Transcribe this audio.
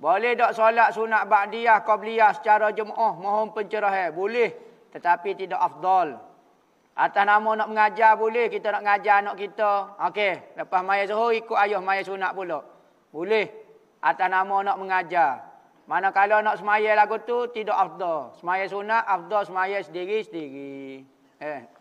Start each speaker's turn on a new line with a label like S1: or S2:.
S1: Boleh tak solat sunat ba'diyah qabliyah secara jemaah mohon pencerahan? Eh? Boleh. Tetapi tidak afdal. Atas nama nak mengajar boleh. Kita nak mengajar anak kita. Okey. Lepas maya zuhur ikut ayuh maya sunat pula. Boleh. Atas nama nak mengajar. Manakala nak semaya lagu tu tidak afdal. Semaya sunat afdal semaya sendiri-sendiri. Eh.